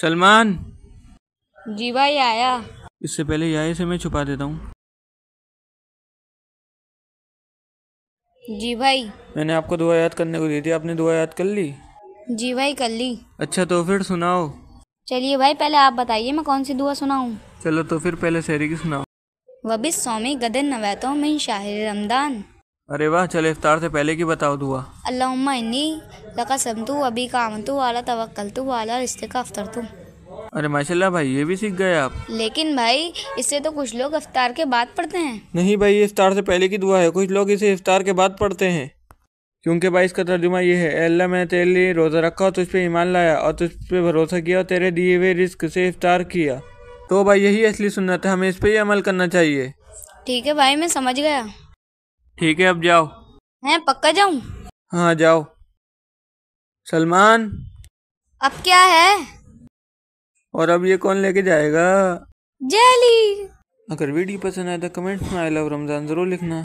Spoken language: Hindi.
सलमान जी भाई आया इससे पहले याए से मैं छुपा देता हूँ जी भाई मैंने आपको दुआ याद करने को दी थी आपने दुआ याद कर ली जी भाई कर ली अच्छा तो फिर सुनाओ चलिए भाई पहले आप बताइए मैं कौन सी दुआ सुनाऊँ चलो तो फिर पहले शहरी की सुनाओ वबिस सौमी गदन नवैतो में शाहिर रमदान अरे वाह चलो इफ्तार से पहले की बताओ दुआ इन्नी लकसम तू अभी काम तू वाला तवक्ल तू वाला रिश्ते का अफ्तर तू अरे माशाल्लाह भाई ये भी सीख गए आप लेकिन भाई इससे तो कुछ लोग अफ्तार के बाद पढ़ते हैं नहीं भाई ये इफ्तार से पहले की दुआ है कुछ लोग इसे इफ्तार के बाद पढ़ते हैं क्योंकि भाई इसका तर्जुमा ये है अल्लाह मैंने तेरे लिए रोज़ा रखा और तुझ पर ईमान लाया और तुझ पर भरोसा किया और तेरे दिए हुए रिस्क से इफ्तार किया तो भाई यही असली सुन्नत है हमें इस पर ही अमल करना चाहिए ठीक है भाई मैं समझ गया ठीक है अब जाओ हैं पक्का जाऊँ हाँ जाओ सलमान अब क्या है और अब ये कौन लेके जाएगा जेली अगर वीडियो पसंद आए तो कमेंट्स में आई लव रमजान जरूर लिखना